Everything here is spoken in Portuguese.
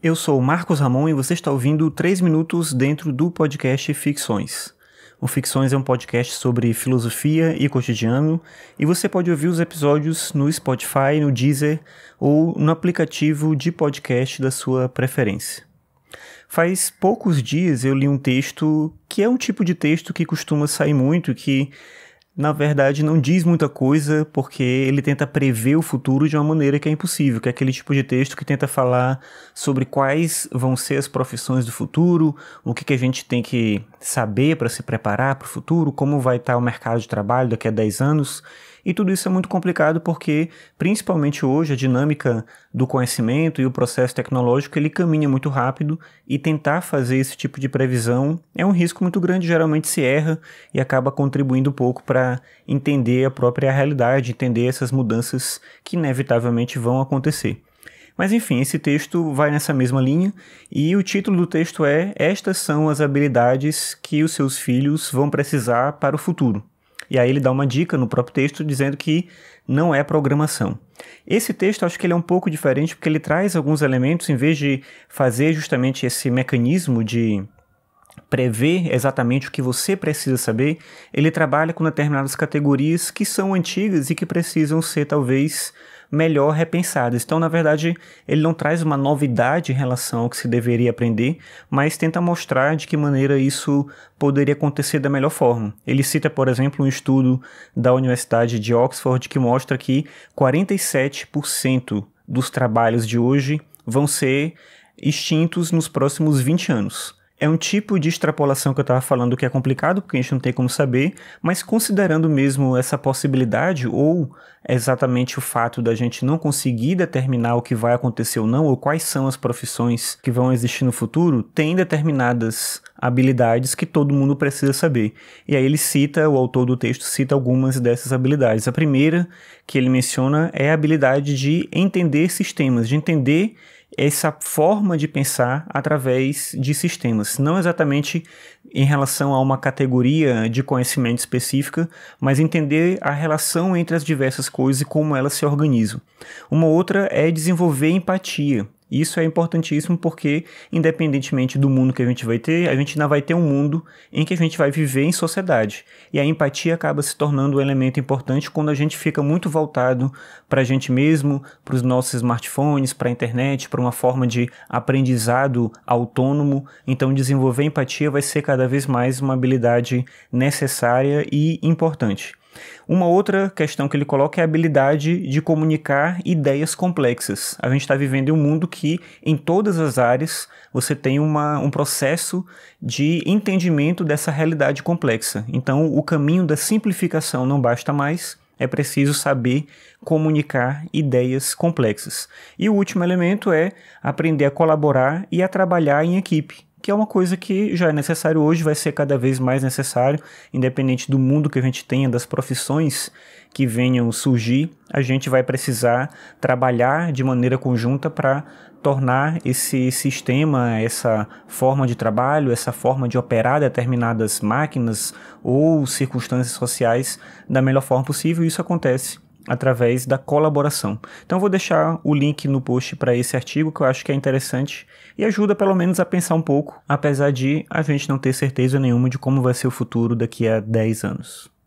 Eu sou o Marcos Ramon e você está ouvindo 3 minutos dentro do podcast Ficções. O Ficções é um podcast sobre filosofia e cotidiano, e você pode ouvir os episódios no Spotify, no Deezer ou no aplicativo de podcast da sua preferência. Faz poucos dias eu li um texto que é um tipo de texto que costuma sair muito, que na verdade, não diz muita coisa porque ele tenta prever o futuro de uma maneira que é impossível, que é aquele tipo de texto que tenta falar sobre quais vão ser as profissões do futuro, o que, que a gente tem que saber para se preparar para o futuro, como vai estar tá o mercado de trabalho daqui a 10 anos. E tudo isso é muito complicado porque, principalmente hoje, a dinâmica do conhecimento e o processo tecnológico ele caminha muito rápido e tentar fazer esse tipo de previsão é um risco muito grande. Geralmente se erra e acaba contribuindo pouco para entender a própria realidade, entender essas mudanças que inevitavelmente vão acontecer. Mas enfim, esse texto vai nessa mesma linha e o título do texto é Estas são as habilidades que os seus filhos vão precisar para o futuro. E aí ele dá uma dica no próprio texto dizendo que não é programação. Esse texto acho que ele é um pouco diferente porque ele traz alguns elementos em vez de fazer justamente esse mecanismo de prever exatamente o que você precisa saber, ele trabalha com determinadas categorias que são antigas e que precisam ser talvez melhor repensadas. Então, na verdade, ele não traz uma novidade em relação ao que se deveria aprender, mas tenta mostrar de que maneira isso poderia acontecer da melhor forma. Ele cita, por exemplo, um estudo da Universidade de Oxford que mostra que 47% dos trabalhos de hoje vão ser extintos nos próximos 20 anos. É um tipo de extrapolação que eu estava falando que é complicado, porque a gente não tem como saber, mas considerando mesmo essa possibilidade, ou exatamente o fato da gente não conseguir determinar o que vai acontecer ou não, ou quais são as profissões que vão existir no futuro, tem determinadas habilidades que todo mundo precisa saber. E aí ele cita, o autor do texto cita algumas dessas habilidades. A primeira que ele menciona é a habilidade de entender sistemas, de entender essa forma de pensar através de sistemas, não exatamente em relação a uma categoria de conhecimento específica, mas entender a relação entre as diversas coisas e como elas se organizam. Uma outra é desenvolver empatia. Isso é importantíssimo porque, independentemente do mundo que a gente vai ter, a gente ainda vai ter um mundo em que a gente vai viver em sociedade. E a empatia acaba se tornando um elemento importante quando a gente fica muito voltado para a gente mesmo, para os nossos smartphones, para a internet, para uma forma de aprendizado autônomo. Então, desenvolver empatia vai ser cada vez mais uma habilidade necessária e importante. Uma outra questão que ele coloca é a habilidade de comunicar ideias complexas. A gente está vivendo em um mundo que, em todas as áreas, você tem uma, um processo de entendimento dessa realidade complexa. Então, o caminho da simplificação não basta mais, é preciso saber comunicar ideias complexas. E o último elemento é aprender a colaborar e a trabalhar em equipe que é uma coisa que já é necessário hoje, vai ser cada vez mais necessário, independente do mundo que a gente tenha, das profissões que venham surgir, a gente vai precisar trabalhar de maneira conjunta para tornar esse sistema, essa forma de trabalho, essa forma de operar determinadas máquinas ou circunstâncias sociais da melhor forma possível. Isso acontece através da colaboração. Então vou deixar o link no post para esse artigo que eu acho que é interessante e ajuda pelo menos a pensar um pouco, apesar de a gente não ter certeza nenhuma de como vai ser o futuro daqui a 10 anos.